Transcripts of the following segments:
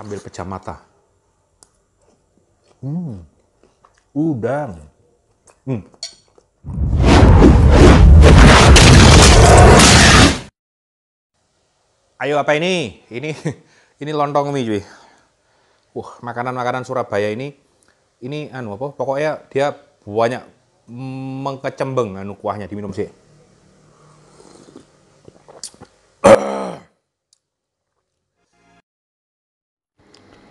sambil pejam mata. Hmm, udang. Hmm. Ayo apa ini? Ini ini lontong mie cuy. Wah, makanan-makanan Surabaya ini ini anu apa? Pokoknya dia banyak mengkecembeng anu kuahnya diminum sih.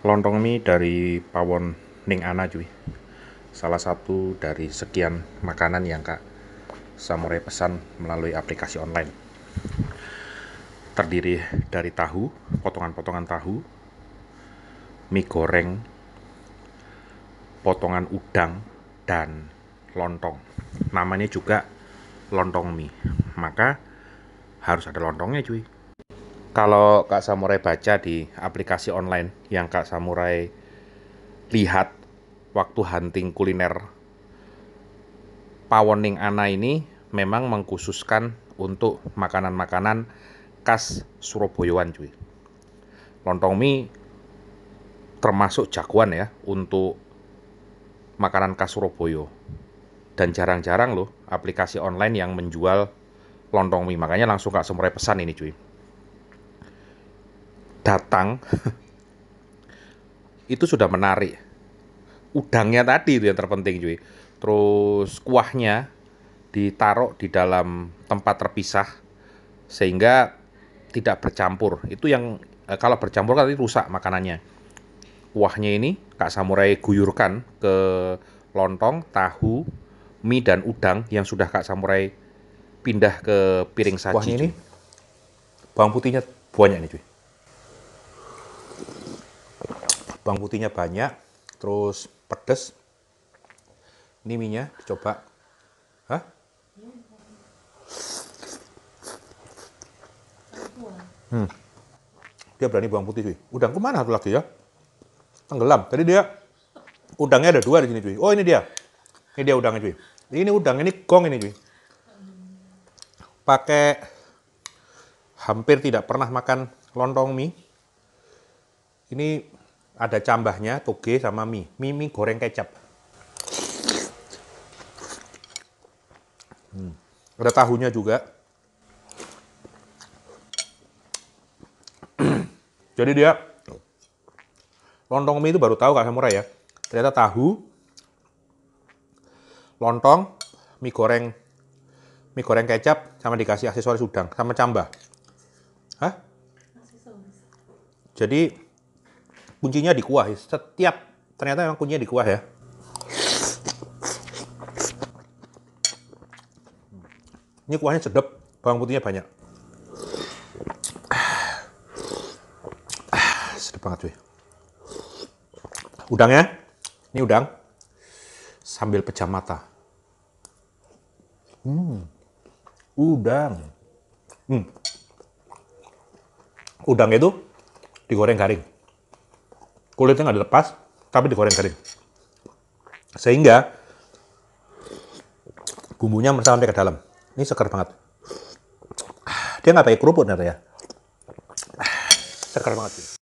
lontong mie dari pawon Ning Ana cuy salah satu dari sekian makanan yang kak samurai pesan melalui aplikasi online terdiri dari tahu potongan-potongan tahu mie goreng potongan udang dan lontong namanya juga lontong mie maka harus ada lontongnya cuy kalau Kak Samurai baca di aplikasi online yang Kak Samurai lihat waktu hunting kuliner Pawoning Ana ini memang mengkhususkan untuk makanan-makanan khas Surabayaan cuy. Lontong mie termasuk jagoan ya untuk makanan khas Surabaya. Dan jarang-jarang loh aplikasi online yang menjual lontong mie. Makanya langsung Kak Samurai pesan ini cuy datang itu sudah menarik. Udangnya tadi itu yang terpenting cuy. Terus kuahnya ditaruh di dalam tempat terpisah sehingga tidak bercampur. Itu yang eh, kalau bercampur kan rusak makanannya. Kuahnya ini Kak Samurai guyurkan ke lontong, tahu, mie dan udang yang sudah Kak Samurai pindah ke piring saji. Kuahnya ini bawang putihnya banyak nih cuy. bawang putihnya banyak terus pedes ini minyak dicoba hah hmm. dia berani bawang putih cuy udang kemana tuh lagi ya tenggelam tadi dia udangnya ada dua di sini cuy oh ini dia ini dia udangnya cuy ini udang ini gong ini cuy pakai hampir tidak pernah makan lontong mie ini ada cambahnya toge sama mie mie, mie goreng kecap hmm. ada tahunya juga jadi dia lontong mie itu baru tahu kak Samurai ya ternyata tahu lontong mie goreng mie goreng kecap sama dikasih aksesoris udang sama cambah hah jadi kuncinya di kuah. Setiap ternyata memang kuncinya di kuah ya. Ini kuahnya sedap, bawang putihnya banyak. Sedap banget cuy. Udangnya, ini udang sambil pecah mata. Hmm, udang. Hmm. Udang itu digoreng garing kulitnya nggak dilepas, tapi digoreng kering. Sehingga bumbunya sampai ke dalam. Ini segar banget. Dia nggak pakai kerupuk ternyata ya. Segar banget.